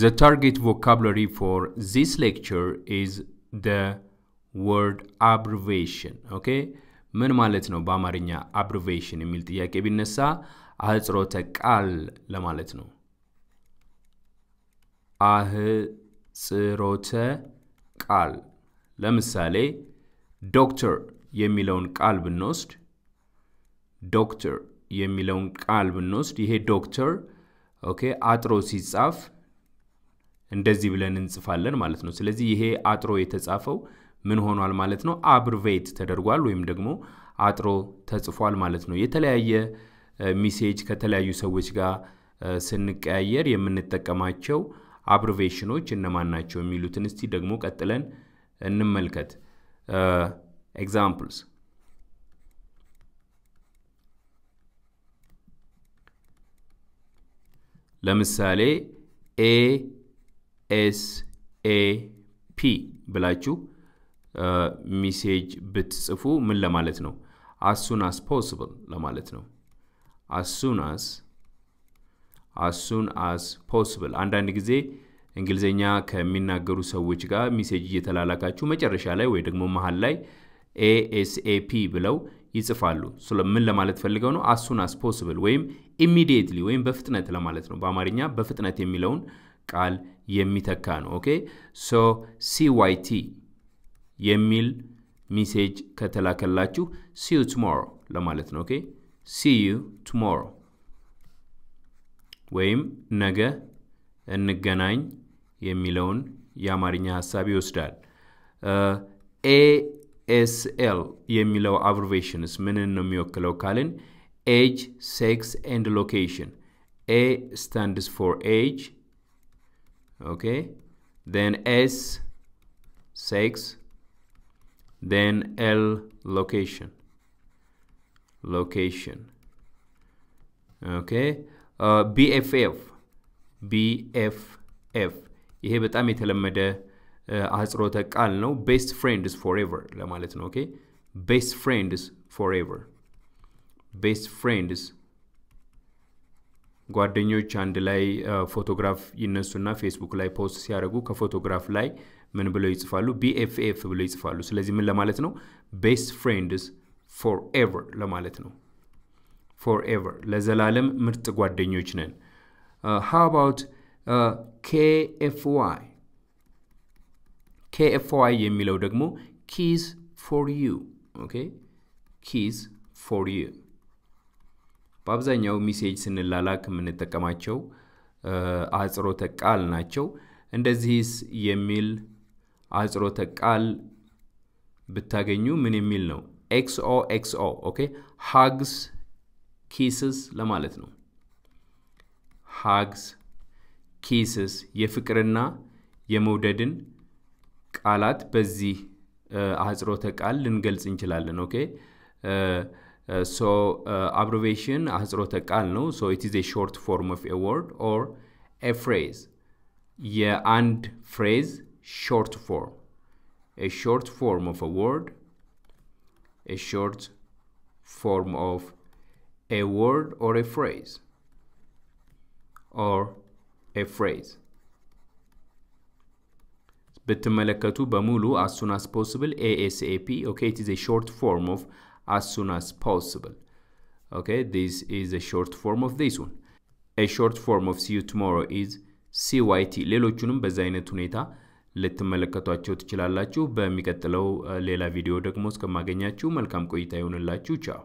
The target vocabulary for this lecture is the word abbreviation. Okay? ምን ማለት ነው በአማርኛ አብሪቬሽን የሚል ጥያቄ ቢነሳ አህጽሮተ ቃል ለማለት ነው። አህጽሮተ ቃል ለምሳሌ ዶክተር የሚለውን ቃል ብንወስድ ዶክተር የሚለውን ቃል ብንወስድ ይሄ ዶክተር ኦኬ አጥሮ ሲጻፍ እንደዚህ ብለን እንጽፋለን ማለት ነው። ስለዚህ ይሄ አጥሮ የተጻፈው ምን ሆኗል ማለት ነው? አብርቬት ተደርጓል ወይም ደግሞ አጥሮ ተጽፏል ማለት ነው። የተለያየ ሚሴጅ ከተለያዩ ሰዎች ጋር ስንቀያየር የምንጠቀማቸው አብርቬሽኖች እነማን ናቸው የሚሉትን እስቲ ደግሞ ቀጥለን እንመልከት። ኤግዛምፕልስ ለምሳሌ ኤ ኤስ ኤ ፒ ብላችሁ ሚሴጅ ብትጽፉ ምን ለማለት ነው? አሱን አስ ፖስብል ለማለት ነው። አሱን አስ አሱን አስ ፖስብል። አንዳንድ ጊዜ እንግሊዝኛ ከሚናገሩ ሰዎች ጋር ሚሴጅ እየተላላካችሁ መጨረሻ ላይ ወይ ደግሞ መሀል ላይ ኤኤስኤፒ ብለው ይጽፋሉ። ምን ለማለት ፈልገው ነው? አሱን አስ ፖስብል ወይም ኢሚዲየትሊ ወይም በፍጥነት ለማለት ነው። በአማርኛ በፍጥነት የሚለውን ቃል የሚተካ ነው። ኦኬ ሶ ሲዋይቲ የሚል ሚሴጅ ከተላከላችሁ ሲዩ ቱሞሮ ለማለት ነው። ኦኬ ሲዩ ቱሞሮ ወይም ነገ እንገናኝ የሚለውን የአማርኛ ሀሳብ ይወስዳል። ኤኤስኤል የሚለው አብሪቬሽንስ ምንን ነው የሚወክለው ካልን ኤጅ፣ ሴክስ ኤንድ ሎኬሽን ኤ ስታንድስ ፎር ኤጅ okay then s sex. then l location location okay uh, BFF bff bff ይሄ በጣም የተለመደ uh, አጽሮተ ቃል ነው best friends forever ለማለት okay best friends forever best friends ጓደኞች አንድ ላይ ፎቶግራፍ ይነሱና ፌስቡክ ላይ ፖስት ሲያደርጉ ከፎቶግራፍ ላይ ምን ብለው ይጽፋሉ? ቢኤፍኤፍ ብለው ይጽፋሉ። ስለዚህ ምን ለማለት ነው? ቤስት ፍሬንድስ ፎርኤቨር ለማለት ነው። ፎርኤቨር ለዘላለም ምርጥ ጓደኞች ነን። ሃው አባውት ኬኤፍዋይ ኬኤፍዋይ የሚለው ደግሞ ኪስ ፎር ዩ ኦኬ ኪስ ፎር ዩ በአብዛኛው ሚሴጅ ስንላላክ የምንጠቀማቸው አጽሮተ ቃል ናቸው። እንደዚህስ የሚል አጽሮተ ቃል ብታገኙ ምን የሚል ነው? ኤክስኦ ኤክስኦ። ኦኬ ሃግስ ኪስስ ለማለት ነው። ሃግስ ኪስስ የፍቅርና የመውደድን ቃላት በዚህ አጽሮተ ቃል ልንገልጽ እንችላለን። ኦኬ Uh, so uh, abbreviation አህጽሮተ ቃል So it is a short form of a word or a phrase. and phrase short form. A short form of a word. A short form of a word or a phrase. or a phrase. ብትመለከቱ በሙሉ as soon as possible ASAP okay it is a short form of as soon as possible. Okay, this is a short form of this one. A short form of see you tomorrow is ሲዋይቲ ሌሎቹንም በዚህ አይነት ሁኔታ ልትመለከቷቸው ትችላላችሁ። በሚቀጥለው ሌላ ቪዲዮ ደግሞ እስከማገኛችሁ መልካም ቆይታ ይሆንላችሁ። ቻው